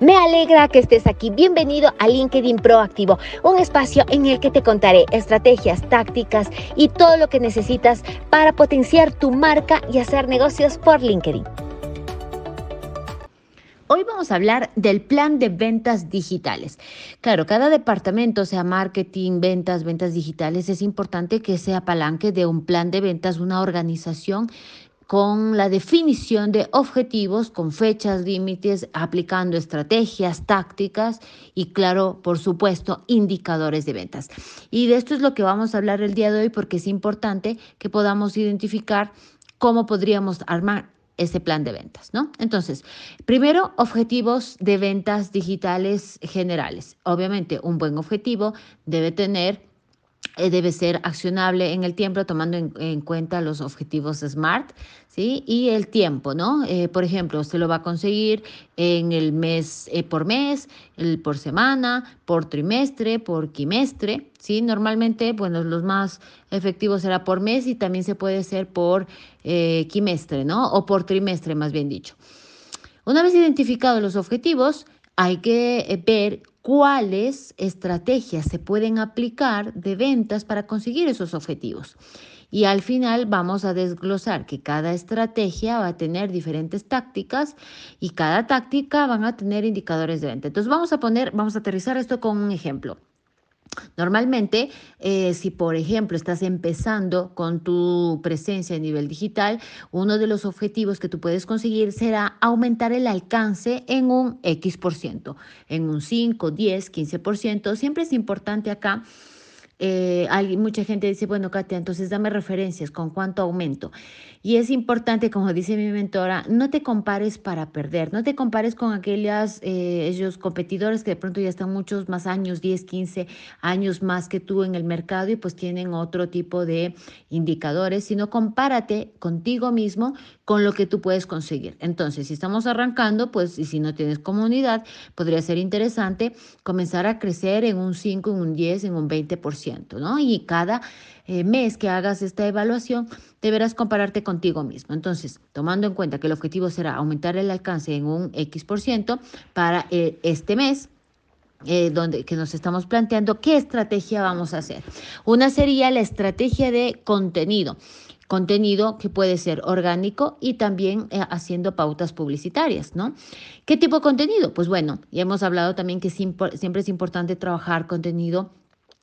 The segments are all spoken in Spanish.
Me alegra que estés aquí. Bienvenido a LinkedIn Proactivo, un espacio en el que te contaré estrategias, tácticas y todo lo que necesitas para potenciar tu marca y hacer negocios por LinkedIn. Hoy vamos a hablar del plan de ventas digitales. Claro, cada departamento, sea marketing, ventas, ventas digitales, es importante que se apalanque de un plan de ventas, una organización con la definición de objetivos con fechas, límites, aplicando estrategias, tácticas y, claro, por supuesto, indicadores de ventas. Y de esto es lo que vamos a hablar el día de hoy porque es importante que podamos identificar cómo podríamos armar ese plan de ventas, ¿no? Entonces, primero, objetivos de ventas digitales generales. Obviamente, un buen objetivo debe tener eh, debe ser accionable en el tiempo tomando en, cuenta los objetivos SMART ¿sí? y el tiempo, ¿no? Eh, por ejemplo, se lo va a conseguir en el mes eh, por mes, el por semana, por trimestre, por quimestre, ¿sí? Normalmente, bueno, los más efectivos será por mes y también se puede ser por quimestre, ¿no? O por trimestre, más bien dicho. Una vez identificados los objetivos, hay que ver cuáles estrategias se pueden aplicar de ventas para conseguir esos objetivos. Y al final vamos a desglosar que cada estrategia va a tener diferentes tácticas y cada táctica van a tener indicadores de venta. Entonces vamos a poner, vamos a aterrizar esto con un ejemplo. Normalmente, eh, si por ejemplo estás empezando con tu presencia a nivel digital, uno de los objetivos que tú puedes conseguir será aumentar el alcance en un X por ciento, en un 5, 10, 15 por ciento. Siempre es importante acá hay eh, mucha gente dice, bueno, Katia, entonces dame referencias, ¿con cuánto aumento? Y es importante, como dice mi mentora, no te compares para perder, no te compares con aquellos eh, competidores que de pronto ya están muchos más años, 10, 15 años más que tú en el mercado y pues tienen otro tipo de indicadores, sino compárate contigo mismo con lo que tú puedes conseguir. Entonces, si estamos arrancando, pues, y si no tienes comunidad, podría ser interesante comenzar a crecer en un 5, en un 10, en un 20%, ¿no? Y cada eh, mes que hagas esta evaluación, deberás compararte contigo mismo. Entonces, tomando en cuenta que el objetivo será aumentar el alcance en un X% ciento para eh, este mes, eh, donde, que nos estamos planteando qué estrategia vamos a hacer. Una sería la estrategia de contenido contenido que puede ser orgánico y también eh, haciendo pautas publicitarias, ¿no? ¿Qué tipo de contenido? Pues bueno, ya hemos hablado también que siempre es importante trabajar contenido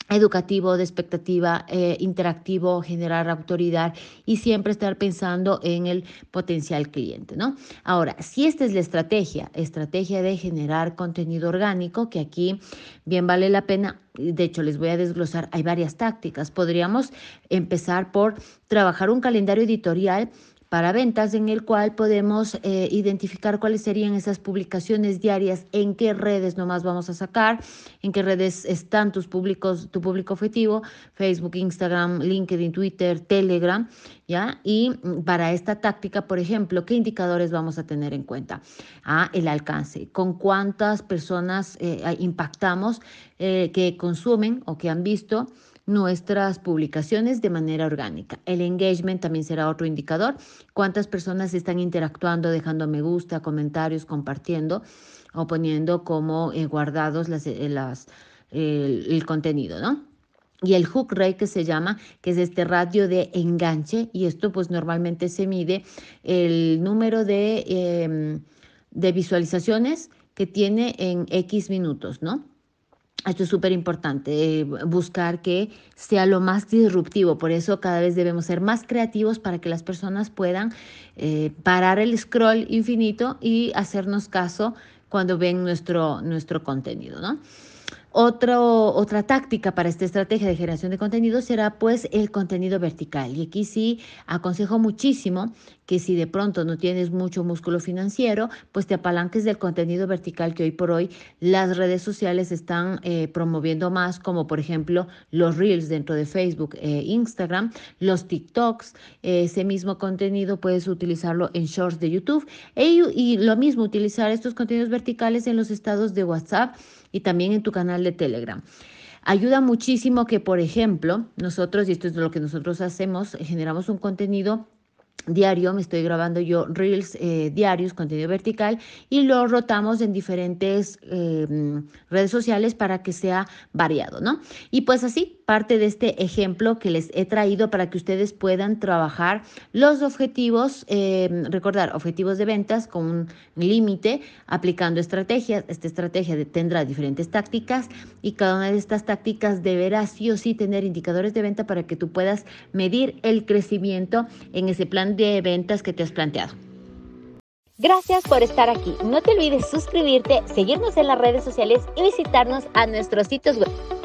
educativo, de expectativa, eh, interactivo, generar autoridad y siempre estar pensando en el potencial cliente, ¿no? Ahora, si esta es la estrategia, estrategia de generar contenido orgánico, que aquí bien vale la pena, de hecho les voy a desglosar, hay varias tácticas, podríamos empezar por trabajar un calendario editorial para ventas en el cual podemos eh, identificar cuáles serían esas publicaciones diarias, en qué redes nomás vamos a sacar, en qué redes están tus públicos, tu público objetivo, Facebook, Instagram, LinkedIn, Twitter, Telegram, ¿ya? Y mm, para esta táctica, por ejemplo, ¿qué indicadores vamos a tener en cuenta? Ah, el alcance, con cuántas personas eh, impactamos eh, que consumen o que han visto nuestras publicaciones de manera orgánica. El engagement también será otro indicador, cuántas personas están interactuando, dejando me gusta, comentarios, compartiendo o poniendo como eh, guardados las, eh, el, contenido, ¿no? y el hook rate que se llama, que es este radio de enganche, y esto pues normalmente se mide el número de, em, de visualizaciones que tiene en X minutos, ¿no? Esto es súper importante, eh, buscar que sea lo más disruptivo. Por eso cada vez debemos ser más creativos para que las personas puedan eh, parar el scroll infinito y hacernos caso cuando ven nuestro, nuestro contenido. ¿no? otra táctica para esta estrategia de generación de contenido será pues el contenido vertical. Y aquí sí aconsejo muchísimo que si de pronto no tienes mucho músculo financiero, pues te apalanques del contenido vertical que hoy por hoy las redes sociales están eh, promoviendo más, como por ejemplo los reels dentro de Facebook, e Instagram, los TikToks, ese mismo contenido puedes utilizarlo en shorts de YouTube e, y lo mismo utilizar estos contenidos verticales en los estados de WhatsApp y también en tu canal de Telegram. Ayuda muchísimo que, por ejemplo, nosotros, y esto es lo que nosotros hacemos, generamos un contenido diario, me estoy grabando yo reels eh, diarios, contenido vertical, y lo rotamos en diferentes eh, redes sociales para que sea variado, ¿no? Y pues así, parte de este ejemplo que les he traído para que ustedes puedan trabajar los objetivos, eh, recordar, objetivos de ventas con un límite, aplicando estrategias. Esta estrategia tendrá diferentes tácticas y cada una de estas tácticas deberá sí o sí tener indicadores de venta para que tú puedas medir el crecimiento en ese plan de ventas que te has planteado. Gracias por estar aquí. No te olvides suscribirte, seguirnos en las redes sociales y visitarnos a nuestros sitios web.